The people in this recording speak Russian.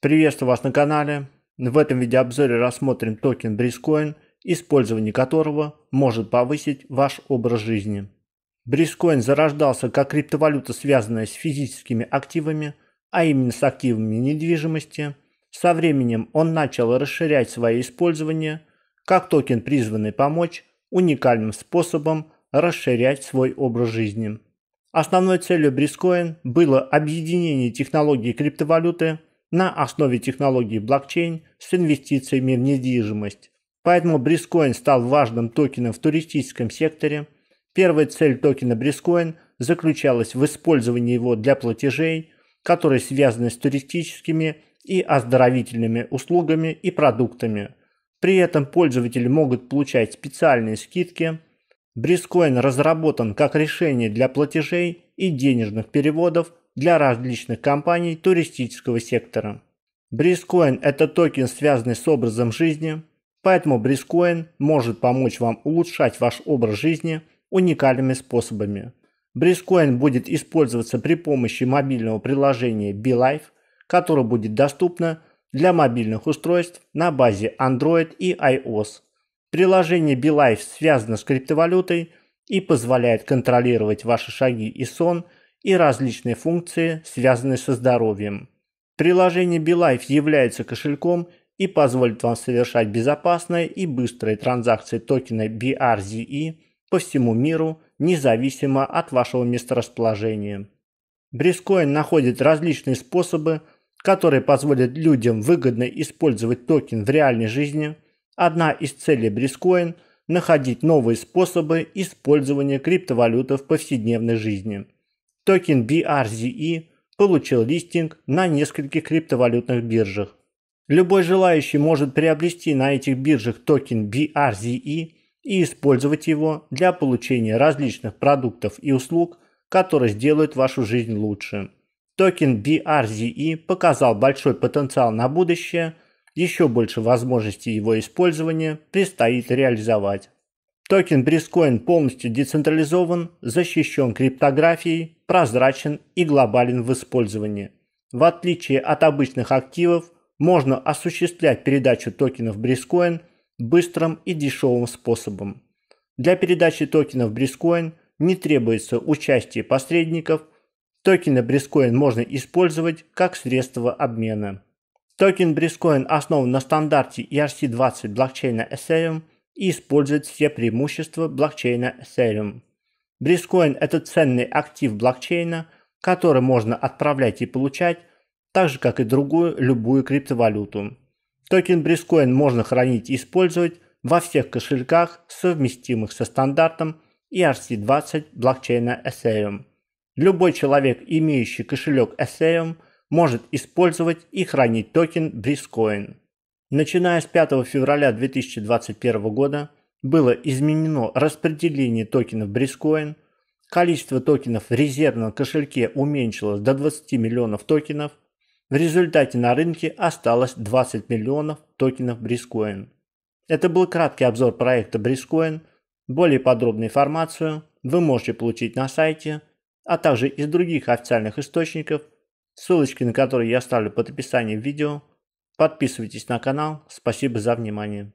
Приветствую вас на канале. В этом видеообзоре рассмотрим токен Брискоин, использование которого может повысить ваш образ жизни. Брискоин зарождался как криптовалюта, связанная с физическими активами, а именно с активами недвижимости. Со временем он начал расширять свое использование, как токен, призванный помочь уникальным способом расширять свой образ жизни. Основной целью Брискоин было объединение технологий криптовалюты – на основе технологии блокчейн с инвестициями в недвижимость. Поэтому Брискоин стал важным токеном в туристическом секторе. Первая цель токена Брискоин заключалась в использовании его для платежей, которые связаны с туристическими и оздоровительными услугами и продуктами. При этом пользователи могут получать специальные скидки. Брискоин разработан как решение для платежей и денежных переводов для различных компаний туристического сектора. Брискоин – это токен, связанный с образом жизни, поэтому Брискоин может помочь вам улучшать ваш образ жизни уникальными способами. Брискоин будет использоваться при помощи мобильного приложения BeLife, которое будет доступно для мобильных устройств на базе Android и iOS. Приложение BeLife связано с криптовалютой и позволяет контролировать ваши шаги и сон – и различные функции, связанные со здоровьем. Приложение BeLife является кошельком и позволит вам совершать безопасные и быстрые транзакции токена BRZE по всему миру, независимо от вашего месторасположения. Брискоин находит различные способы, которые позволят людям выгодно использовать токен в реальной жизни. Одна из целей Брискоин – находить новые способы использования криптовалюты в повседневной жизни – токен BRZE получил листинг на нескольких криптовалютных биржах. Любой желающий может приобрести на этих биржах токен BRZE и использовать его для получения различных продуктов и услуг, которые сделают вашу жизнь лучше. Токен BRZE показал большой потенциал на будущее, еще больше возможностей его использования предстоит реализовать. Токен Брискоин полностью децентрализован, защищен криптографией, прозрачен и глобален в использовании. В отличие от обычных активов, можно осуществлять передачу токенов Брискоин быстрым и дешевым способом. Для передачи токенов Брискоин не требуется участие посредников. Токены Брискоин можно использовать как средство обмена. Токен Брискоин основан на стандарте ERC-20 блокчейна Ethereum – и использует все преимущества блокчейна Ethereum. Брискоин – это ценный актив блокчейна, который можно отправлять и получать, так же как и другую любую криптовалюту. Токен Брискоин можно хранить и использовать во всех кошельках, совместимых со стандартом ERC20 блокчейна Ethereum. Любой человек, имеющий кошелек Ethereum, может использовать и хранить токен Брискоин. Начиная с 5 февраля 2021 года было изменено распределение токенов Брискоин, количество токенов в резервном кошельке уменьшилось до 20 миллионов токенов, в результате на рынке осталось 20 миллионов токенов Брискоин. Это был краткий обзор проекта Брискоин. Более подробную информацию вы можете получить на сайте, а также из других официальных источников, ссылочки на которые я оставлю под описанием видео – Подписывайтесь на канал. Спасибо за внимание.